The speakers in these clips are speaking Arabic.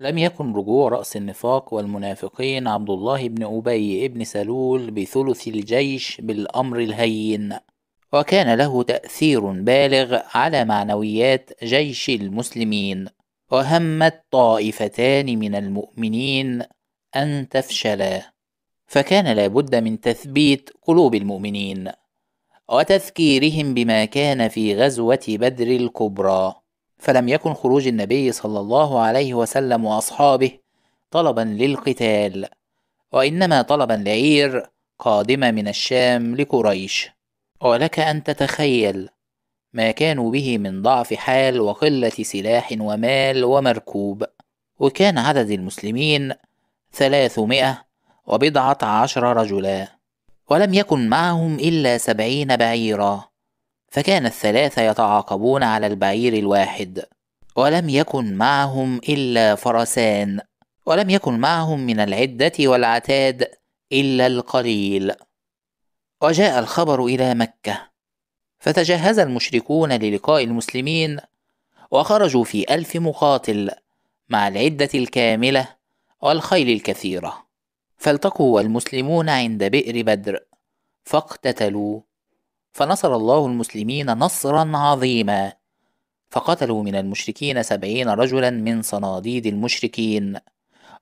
لم يكن رجوع رأس النفاق والمنافقين عبد الله بن أبي بن سلول بثلث الجيش بالأمر الهين وكان له تأثير بالغ على معنويات جيش المسلمين وهمت طائفتان من المؤمنين أن تفشلا فكان لابد من تثبيت قلوب المؤمنين وتذكيرهم بما كان في غزوة بدر الكبرى فلم يكن خروج النبي صلى الله عليه وسلم واصحابه طلبا للقتال وانما طلبا لعير قادمه من الشام لقريش ولك ان تتخيل ما كانوا به من ضعف حال وقله سلاح ومال ومركوب وكان عدد المسلمين ثلاثمائه وبضعه عشر رجلا ولم يكن معهم الا سبعين بعيرا فكان الثلاثة يتعاقبون على البعير الواحد ولم يكن معهم إلا فرسان ولم يكن معهم من العدة والعتاد إلا القليل وجاء الخبر إلى مكة فتجهز المشركون للقاء المسلمين وخرجوا في ألف مقاتل مع العدة الكاملة والخيل الكثيرة فالتقوا المسلمون عند بئر بدر فاقتتلوا فنصر الله المسلمين نصرا عظيما فقتلوا من المشركين سبعين رجلا من صناديد المشركين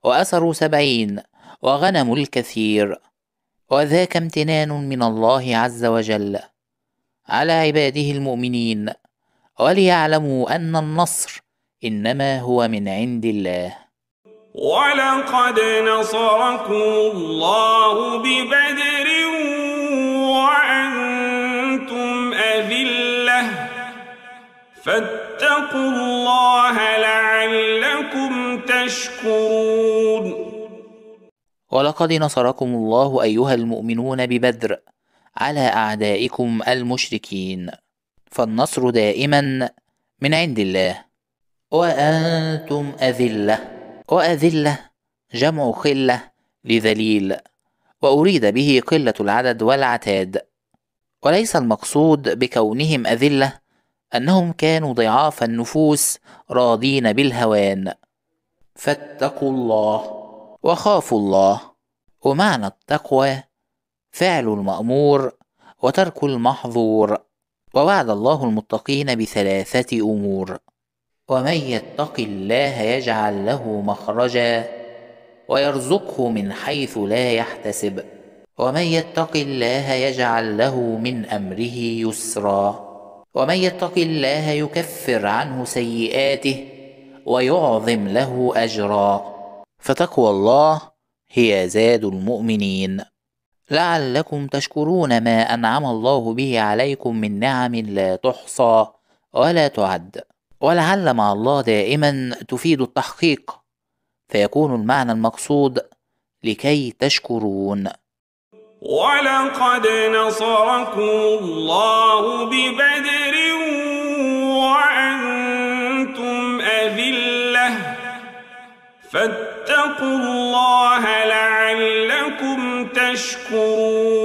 وأسروا سبعين وغنموا الكثير وذاك امتنان من الله عز وجل على عباده المؤمنين وليعلموا أن النصر إنما هو من عند الله ولقد نصركم الله ببدر فاتقوا الله لعلكم تشكرون ولقد نصركم الله أيها المؤمنون ببدر على أعدائكم المشركين فالنصر دائما من عند الله وأنتم أذلة وأذلة جمع خلة لذليل وأريد به قلة العدد والعتاد وليس المقصود بكونهم أذلة انهم كانوا ضعاف النفوس راضين بالهوان فاتقوا الله وخافوا الله ومعنى التقوى فعل المامور وترك المحظور ووعد الله المتقين بثلاثه امور ومن يتق الله يجعل له مخرجا ويرزقه من حيث لا يحتسب ومن يتق الله يجعل له من امره يسرا ومن يتق الله يكفر عنه سيئاته ويعظم له اجرا فتقوى الله هي زاد المؤمنين لعلكم تشكرون ما انعم الله به عليكم من نعم لا تحصى ولا تعد ولعل مع الله دائما تفيد التحقيق فيكون المعنى المقصود لكي تشكرون ولقد نصركم الله ببدر وأنتم أذلة فاتقوا الله لعلكم تشكرون